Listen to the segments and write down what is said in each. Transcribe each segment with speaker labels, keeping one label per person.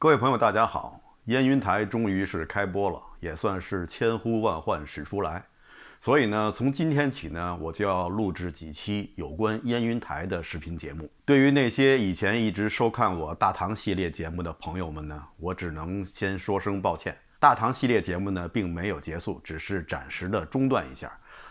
Speaker 1: 各位朋友，大家好！烟云台终于是开播了，也算是千呼万唤始出来。所以呢，从今天起呢，我就要录制几期有关烟云台的视频节目。对于那些以前一直收看我大唐系列节目的朋友们呢，我只能先说声抱歉。大唐系列节目呢，并没有结束，只是暂时的中断一下。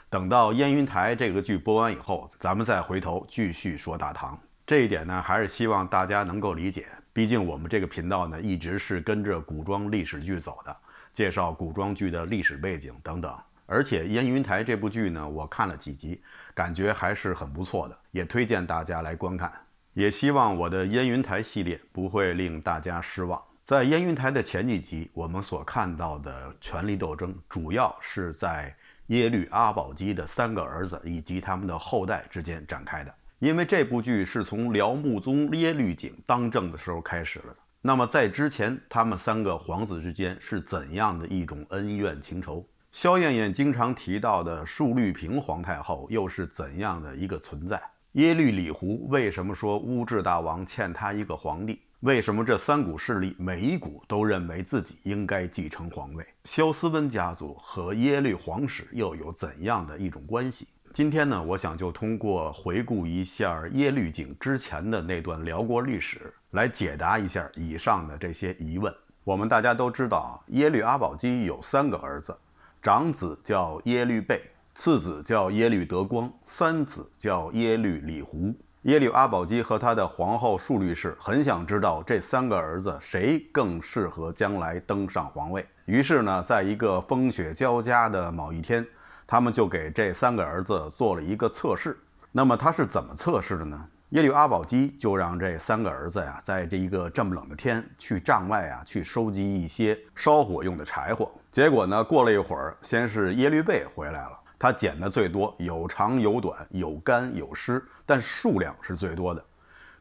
Speaker 1: 等到烟云台这个剧播完以后，咱们再回头继续说大唐。这一点呢，还是希望大家能够理解。毕竟我们这个频道呢，一直是跟着古装历史剧走的，介绍古装剧的历史背景等等。而且《烟云台》这部剧呢，我看了几集，感觉还是很不错的，也推荐大家来观看。也希望我的《烟云台》系列不会令大家失望。在《烟云台》的前几集，我们所看到的权力斗争，主要是在耶律阿保机的三个儿子以及他们的后代之间展开的。因为这部剧是从辽穆宗耶律璟当政的时候开始了的。那么在之前，他们三个皇子之间是怎样的一种恩怨情仇？萧燕燕经常提到的述律平皇太后又是怎样的一个存在？耶律李胡为什么说乌智大王欠他一个皇帝？为什么这三股势力每一股都认为自己应该继承皇位？萧思温家族和耶律皇室又有怎样的一种关系？今天呢，我想就通过回顾一下耶律景之前的那段辽国历史，来解答一下以上的这些疑问。我们大家都知道，耶律阿保机有三个儿子，长子叫耶律倍，次子叫耶律德光，三子叫耶律李胡。耶律阿保机和他的皇后述律氏很想知道这三个儿子谁更适合将来登上皇位。于是呢，在一个风雪交加的某一天。他们就给这三个儿子做了一个测试。那么他是怎么测试的呢？耶律阿保机就让这三个儿子呀，在这一个这么冷的天去帐外啊，去收集一些烧火用的柴火。结果呢，过了一会儿，先是耶律倍回来了，他捡的最多，有长有短，有干有湿，但数量是最多的。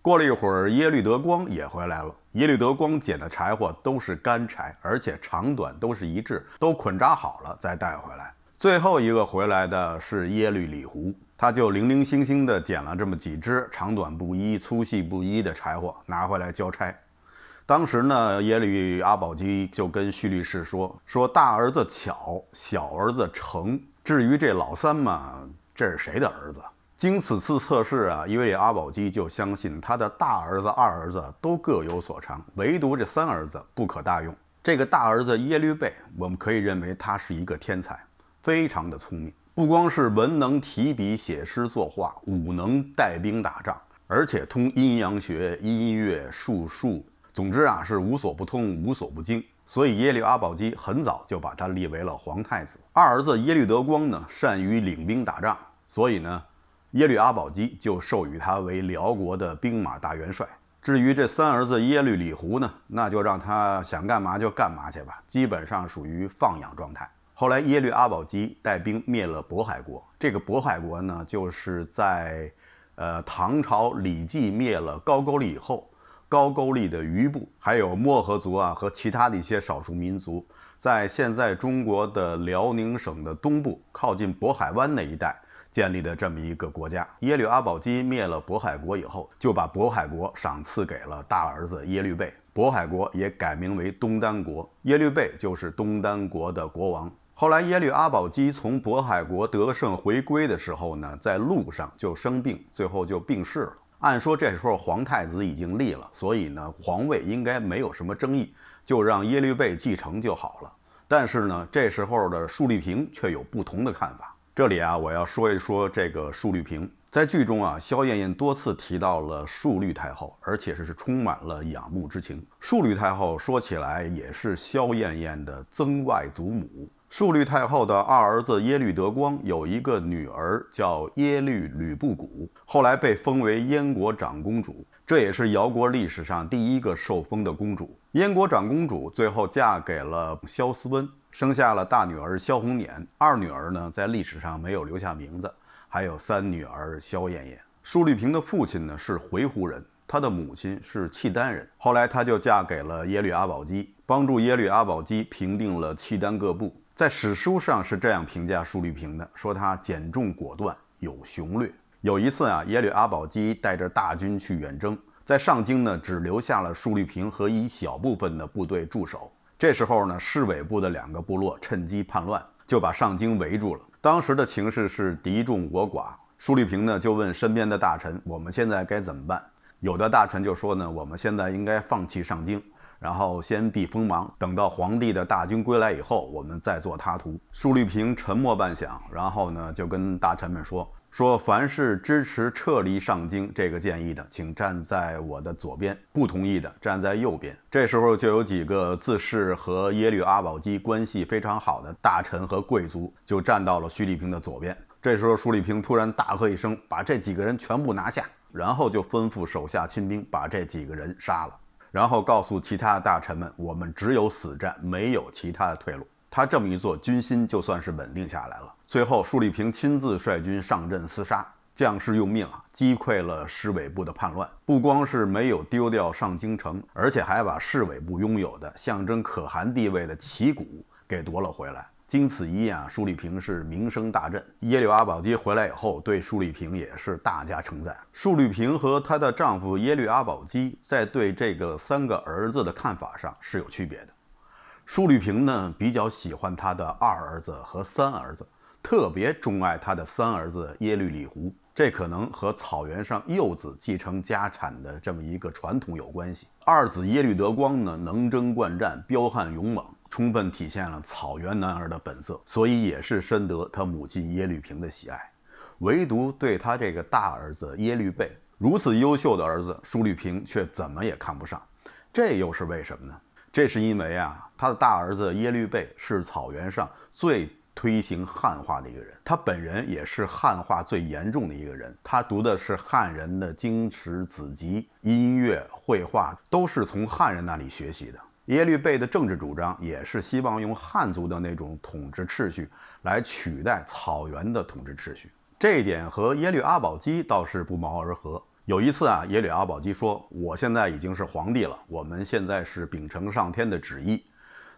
Speaker 1: 过了一会儿，耶律德光也回来了，耶律德光捡的柴火都是干柴，而且长短都是一致，都捆扎好了再带回来。最后一个回来的是耶律李胡，他就零零星星的捡了这么几只长短不一、粗细不一的柴火拿回来交差。当时呢，耶律阿保机就跟胥律师说：“说大儿子巧，小儿子成，至于这老三嘛，这是谁的儿子？”经此次测试啊，耶律阿保机就相信他的大儿子、二儿子都各有所长，唯独这三儿子不可大用。这个大儿子耶律倍，我们可以认为他是一个天才。非常的聪明，不光是文能提笔写诗作画，武能带兵打仗，而且通阴阳学、音乐、术数，总之啊是无所不通，无所不精。所以耶律阿保机很早就把他立为了皇太子。二儿子耶律德光呢，善于领兵打仗，所以呢，耶律阿保机就授予他为辽国的兵马大元帅。至于这三儿子耶律李胡呢，那就让他想干嘛就干嘛去吧，基本上属于放养状态。后来，耶律阿保机带兵灭了渤海国。这个渤海国呢，就是在，呃，唐朝李继灭了高句丽以后，高句丽的余部还有漠河族啊和其他的一些少数民族，在现在中国的辽宁省的东部，靠近渤海湾那一带建立的这么一个国家。耶律阿保机灭了渤海国以后，就把渤海国赏赐给了大儿子耶律倍。渤海国也改名为东丹国，耶律倍就是东丹国的国王。后来耶律阿保机从渤海国得胜回归的时候呢，在路上就生病，最后就病逝了。按说这时候皇太子已经立了，所以呢皇位应该没有什么争议，就让耶律倍继承就好了。但是呢，这时候的述律平却有不同的看法。这里啊，我要说一说这个述律平。在剧中啊，萧燕燕多次提到了述律太后，而且是充满了仰慕之情。述律太后说起来也是萧燕燕的曾外祖母。淑律太后的二儿子耶律德光有一个女儿叫耶律吕布谷，后来被封为燕国长公主，这也是辽国历史上第一个受封的公主。燕国长公主最后嫁给了萧思温，生下了大女儿萧红辇，二女儿呢在历史上没有留下名字，还有三女儿萧燕燕。淑律平的父亲呢是回鹘人，她的母亲是契丹人，后来她就嫁给了耶律阿保机，帮助耶律阿保机平定了契丹各部。在史书上是这样评价舒律平的，说他简重果断，有雄略。有一次啊，耶律阿保机带着大军去远征，在上京呢，只留下了舒律平和一小部分的部队驻守。这时候呢，市委部的两个部落趁机叛乱，就把上京围住了。当时的情势是敌众我寡，舒律平呢就问身边的大臣：“我们现在该怎么办？”有的大臣就说呢：“我们现在应该放弃上京。”然后先避锋芒，等到皇帝的大军归来以后，我们再做他图。舒立平沉默半晌，然后呢就跟大臣们说：“说凡是支持撤离上京这个建议的，请站在我的左边；不同意的，站在右边。”这时候就有几个自恃和耶律阿保机关系非常好的大臣和贵族，就站到了舒丽平的左边。这时候舒立平突然大喝一声，把这几个人全部拿下，然后就吩咐手下亲兵把这几个人杀了。然后告诉其他大臣们，我们只有死战，没有其他的退路。他这么一做，军心就算是稳定下来了。最后，舒立平亲自率军上阵厮杀，将士用命啊，击溃了市委部的叛乱。不光是没有丢掉上京城，而且还把市委部拥有的象征可汗地位的旗鼓给夺了回来。经此一役，舒立平是名声大振。耶律阿保机回来以后，对舒立平也是大加称赞。舒立平和她的丈夫耶律阿保机在对这个三个儿子的看法上是有区别的。舒立平呢比较喜欢他的二儿子和三儿子，特别钟爱他的三儿子耶律李胡，这可能和草原上幼子继承家产的这么一个传统有关系。二子耶律德光呢能征惯战，彪悍勇猛。充分体现了草原男儿的本色，所以也是深得他母亲耶律平的喜爱。唯独对他这个大儿子耶律倍如此优秀的儿子，舒律平却怎么也看不上，这又是为什么呢？这是因为啊，他的大儿子耶律倍是草原上最推行汉化的一个人，他本人也是汉化最严重的一个人。他读的是汉人的经史子集，音乐、绘画都是从汉人那里学习的。耶律倍的政治主张也是希望用汉族的那种统治秩序来取代草原的统治秩序，这一点和耶律阿保机倒是不谋而合。有一次啊，耶律阿保机说：“我现在已经是皇帝了，我们现在是秉承上天的旨意，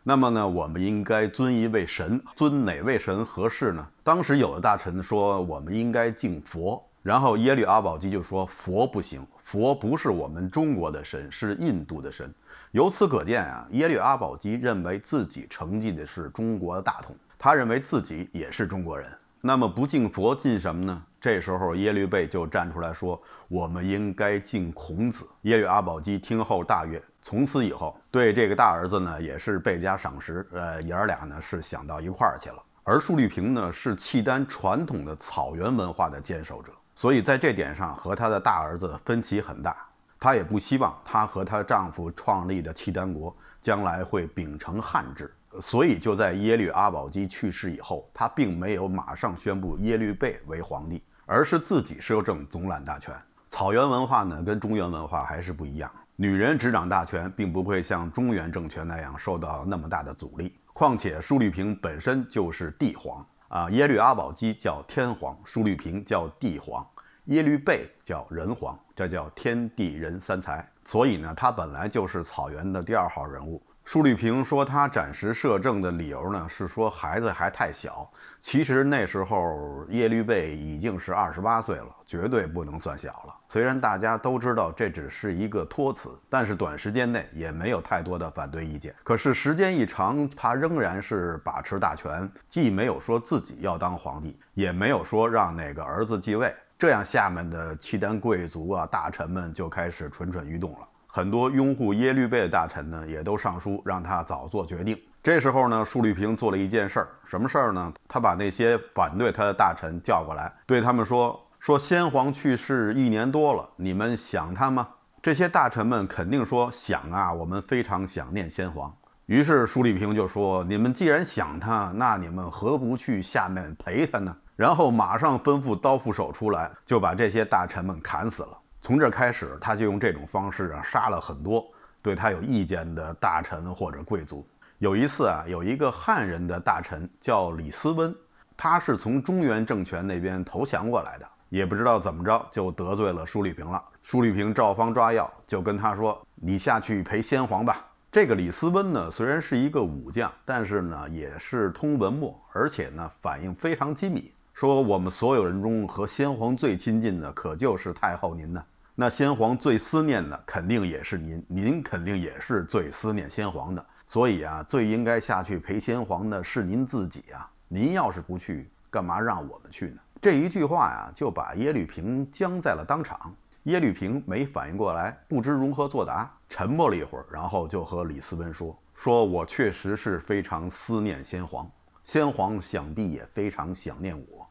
Speaker 1: 那么呢，我们应该尊一位神，尊哪位神合适呢？”当时有的大臣说：“我们应该敬佛。”然后耶律阿保机就说佛不行，佛不是我们中国的神，是印度的神。由此可见啊，耶律阿保机认为自己承继的是中国的大统，他认为自己也是中国人。那么不敬佛，敬什么呢？这时候耶律倍就站出来说，我们应该敬孔子。耶律阿保机听后大悦，从此以后对这个大儿子呢也是倍加赏识。呃，爷儿俩呢是想到一块儿去了。而束律平呢是契丹传统的草原文化的坚守者。所以在这点上和她的大儿子分歧很大，她也不希望她和她丈夫创立的契丹国将来会秉承汉制，所以就在耶律阿保机去世以后，她并没有马上宣布耶律倍为皇帝，而是自己摄政总揽大权。草原文化呢跟中原文化还是不一样，女人执掌大权并不会像中原政权那样受到那么大的阻力，况且舒律平本身就是帝皇啊，耶律阿保机叫天皇，舒律平叫帝皇。耶律倍叫仁皇，这叫天地人三才，所以呢，他本来就是草原的第二号人物。舒立平说他暂时摄政的理由呢，是说孩子还太小。其实那时候耶律倍已经是二十八岁了，绝对不能算小了。虽然大家都知道这只是一个托词，但是短时间内也没有太多的反对意见。可是时间一长，他仍然是把持大权，既没有说自己要当皇帝，也没有说让哪个儿子继位。这样，下面的契丹贵族啊、大臣们就开始蠢蠢欲动了。很多拥护耶律倍的大臣呢，也都上书让他早做决定。这时候呢，束律平做了一件事儿，什么事儿呢？他把那些反对他的大臣叫过来，对他们说：“说先皇去世一年多了，你们想他吗？”这些大臣们肯定说：“想啊，我们非常想念先皇。”于是，舒立平就说：“你们既然想他，那你们何不去下面陪他呢？”然后马上吩咐刀斧手出来，就把这些大臣们砍死了。从这开始，他就用这种方式啊，杀了很多对他有意见的大臣或者贵族。有一次啊，有一个汉人的大臣叫李思温，他是从中原政权那边投降过来的，也不知道怎么着就得罪了舒立平了。舒立平照方抓药，就跟他说：“你下去陪先皇吧。”这个李斯温呢，虽然是一个武将，但是呢，也是通文墨，而且呢，反应非常机敏。说我们所有人中和先皇最亲近的，可就是太后您呢。那先皇最思念的，肯定也是您，您肯定也是最思念先皇的。所以啊，最应该下去陪先皇的是您自己啊。您要是不去，干嘛让我们去呢？这一句话呀，就把耶律平僵在了当场。耶律平没反应过来，不知如何作答，沉默了一会儿，然后就和李斯文说：“说我确实是非常思念先皇，先皇想必也非常想念我。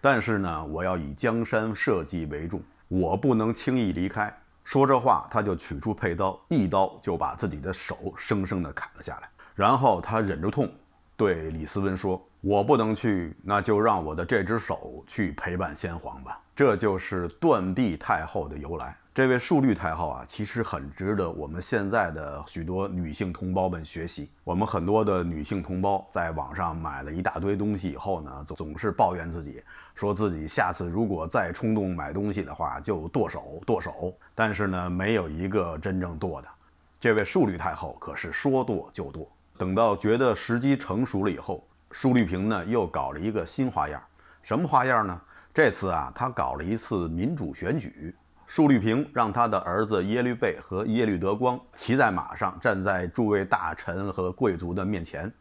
Speaker 1: 但是呢，我要以江山社稷为重，我不能轻易离开。”说这话，他就取出佩刀，一刀就把自己的手生生的砍了下来，然后他忍着痛，对李斯文说。我不能去，那就让我的这只手去陪伴先皇吧。这就是断臂太后的由来。这位树绿太后啊，其实很值得我们现在的许多女性同胞们学习。我们很多的女性同胞在网上买了一大堆东西以后呢，总总是抱怨自己，说自己下次如果再冲动买东西的话，就剁手，剁手。但是呢，没有一个真正剁的。这位树绿太后可是说剁就剁，等到觉得时机成熟了以后。舒律平呢，又搞了一个新花样，什么花样呢？这次啊，他搞了一次民主选举。舒律平让他的儿子耶律倍和耶律德光骑在马上，站在诸位大臣和贵族的面前，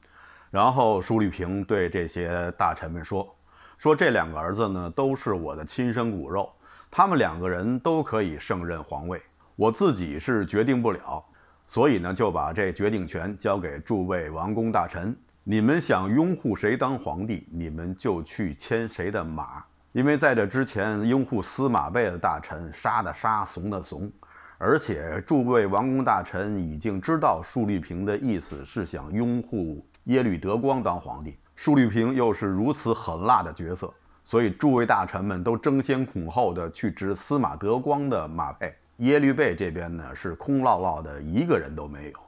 Speaker 1: 然后舒律平对这些大臣们说：“说这两个儿子呢，都是我的亲生骨肉，他们两个人都可以胜任皇位，我自己是决定不了，所以呢，就把这决定权交给诸位王公大臣。”你们想拥护谁当皇帝，你们就去牵谁的马。因为在这之前，拥护司马贝的大臣杀的杀，怂的怂。而且诸位王公大臣已经知道束律平的意思是想拥护耶律德光当皇帝。束律平又是如此狠辣的角色，所以诸位大臣们都争先恐后的去执司马德光的马背。耶律贝这边呢，是空落落的，一个人都没有。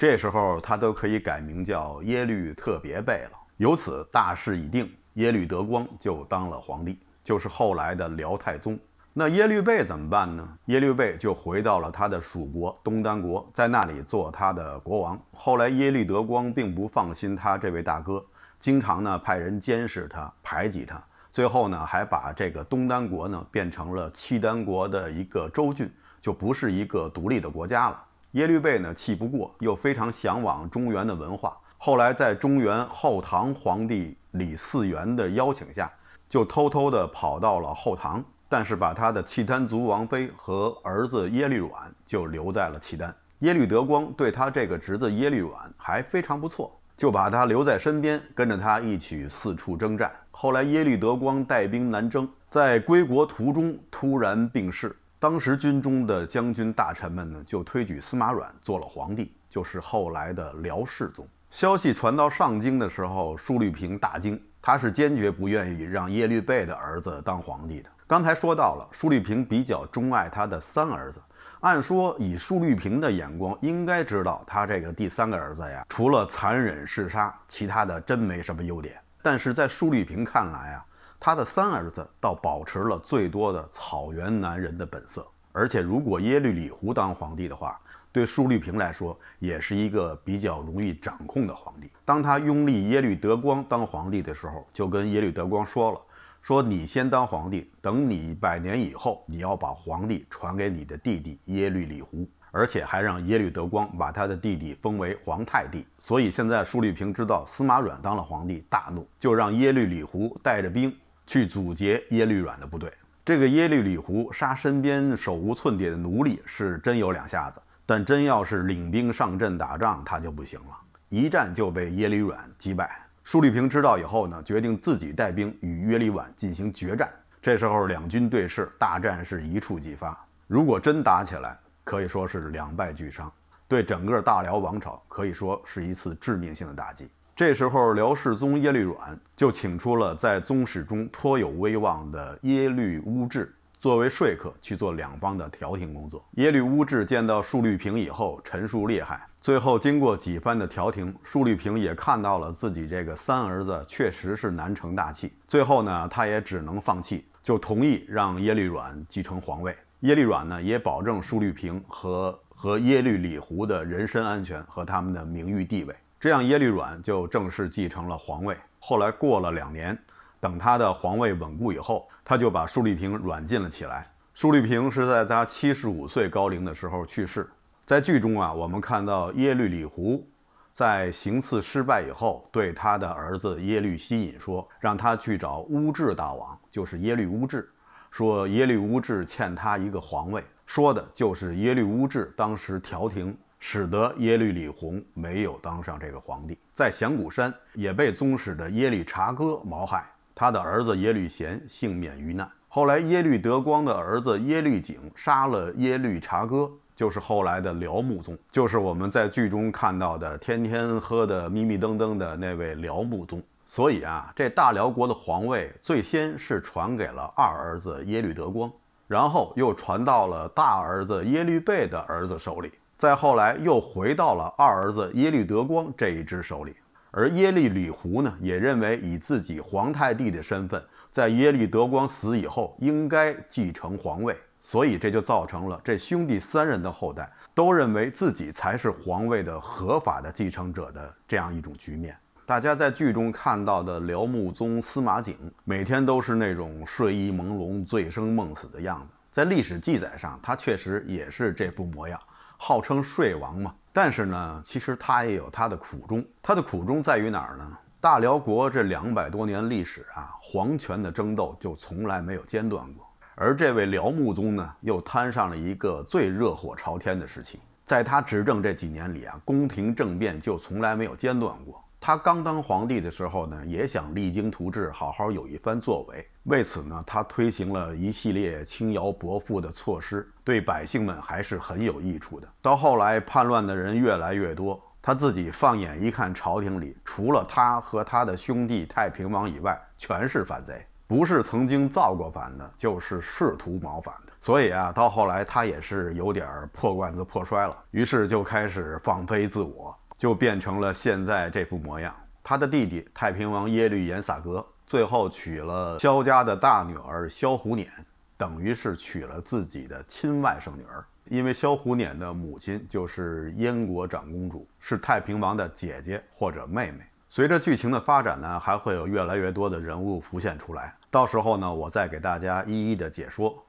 Speaker 1: 这时候他都可以改名叫耶律特别贝了，由此大势已定，耶律德光就当了皇帝，就是后来的辽太宗。那耶律倍怎么办呢？耶律倍就回到了他的属国东丹国，在那里做他的国王。后来耶律德光并不放心他这位大哥，经常呢派人监视他、排挤他。最后呢，还把这个东丹国呢变成了契丹国的一个州郡，就不是一个独立的国家了。耶律倍呢气不过，又非常向往中原的文化。后来在中原后唐皇帝李嗣源的邀请下，就偷偷的跑到了后唐，但是把他的契丹族王妃和儿子耶律阮就留在了契丹。耶律德光对他这个侄子耶律阮还非常不错，就把他留在身边，跟着他一起四处征战。后来耶律德光带兵南征，在归国途中突然病逝。当时军中的将军大臣们呢，就推举司马阮做了皇帝，就是后来的辽世宗。消息传到上京的时候，舒律平大惊，他是坚决不愿意让耶律倍的儿子当皇帝的。刚才说到了，舒律平比较钟爱他的三儿子。按说以舒律平的眼光，应该知道他这个第三个儿子呀，除了残忍嗜杀，其他的真没什么优点。但是在舒律平看来啊。他的三儿子倒保持了最多的草原男人的本色，而且如果耶律李胡当皇帝的话，对舒律平来说也是一个比较容易掌控的皇帝。当他拥立耶律德光当皇帝的时候，就跟耶律德光说了：“说你先当皇帝，等你百年以后，你要把皇帝传给你的弟弟耶律李胡。”而且还让耶律德光把他的弟弟封为皇太帝。所以现在舒律平知道司马阮当了皇帝，大怒，就让耶律李胡带着兵。去阻截耶律阮的部队。这个耶律李胡杀身边手无寸铁的奴隶是真有两下子，但真要是领兵上阵打仗，他就不行了。一战就被耶律阮击败。舒立平知道以后呢，决定自己带兵与耶律阮进行决战。这时候两军对峙，大战是一触即发。如果真打起来，可以说是两败俱伤，对整个大辽王朝可以说是一次致命性的打击。这时候，辽世宗耶律阮就请出了在宗室中颇有威望的耶律乌质作为说客，去做两方的调停工作。耶律乌质见到述律平以后，陈述厉害。最后，经过几番的调停，述律平也看到了自己这个三儿子确实是难成大器。最后呢，他也只能放弃，就同意让耶律阮继承皇位。耶律阮呢，也保证述律平和和耶律李胡的人身安全和他们的名誉地位。这样，耶律阮就正式继承了皇位。后来过了两年，等他的皇位稳固以后，他就把舒立平软禁了起来。舒立平是在他七十五岁高龄的时候去世。在剧中啊，我们看到耶律李胡在行刺失败以后，对他的儿子耶律希尹说，让他去找乌智大王，就是耶律乌智，说耶律乌智欠他一个皇位。说的就是耶律乌智当时调停。使得耶律李弘没有当上这个皇帝，在响鼓山也被宗室的耶律察哥谋害，他的儿子耶律贤幸免于难。后来耶律德光的儿子耶律璟杀了耶律察哥，就是后来的辽穆宗，就是我们在剧中看到的天天喝的迷迷瞪瞪的那位辽穆宗。所以啊，这大辽国的皇位最先是传给了二儿子耶律德光，然后又传到了大儿子耶律倍的儿子手里。再后来又回到了二儿子耶律德光这一支手里，而耶律李胡呢也认为以自己皇太帝的身份，在耶律德光死以后应该继承皇位，所以这就造成了这兄弟三人的后代都认为自己才是皇位的合法的继承者的这样一种局面。大家在剧中看到的辽穆宗司马景，每天都是那种睡意朦胧、醉生梦死的样子，在历史记载上他确实也是这副模样。号称睡王嘛，但是呢，其实他也有他的苦衷。他的苦衷在于哪儿呢？大辽国这两百多年历史啊，皇权的争斗就从来没有间断过。而这位辽穆宗呢，又摊上了一个最热火朝天的时期。在他执政这几年里啊，宫廷政变就从来没有间断过。他刚当皇帝的时候呢，也想励精图治，好好有一番作为。为此呢，他推行了一系列轻徭薄赋的措施，对百姓们还是很有益处的。到后来，叛乱的人越来越多，他自己放眼一看，朝廷里除了他和他的兄弟太平王以外，全是反贼，不是曾经造过反的，就是试图谋反的。所以啊，到后来他也是有点破罐子破摔了，于是就开始放飞自我。就变成了现在这副模样。他的弟弟太平王耶律延萨格最后娶了萧家的大女儿萧胡捻，等于是娶了自己的亲外甥女儿，因为萧胡捻的母亲就是燕国长公主，是太平王的姐姐或者妹妹。随着剧情的发展呢，还会有越来越多的人物浮现出来，到时候呢，我再给大家一一的解说。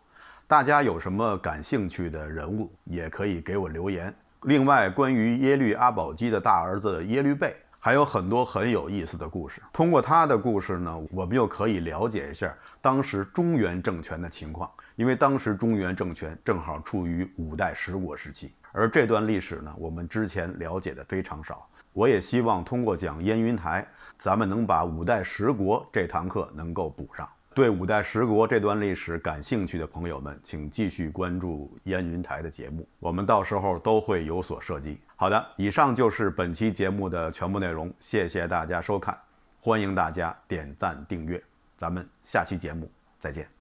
Speaker 1: 大家有什么感兴趣的人物，也可以给我留言。另外，关于耶律阿保机的大儿子耶律倍，还有很多很有意思的故事。通过他的故事呢，我们又可以了解一下当时中原政权的情况。因为当时中原政权正好处于五代十国时期，而这段历史呢，我们之前了解的非常少。我也希望通过讲燕云台，咱们能把五代十国这堂课能够补上。对五代十国这段历史感兴趣的朋友们，请继续关注燕云台的节目，我们到时候都会有所涉及。好的，以上就是本期节目的全部内容，谢谢大家收看，欢迎大家点赞订阅，咱们下期节目再见。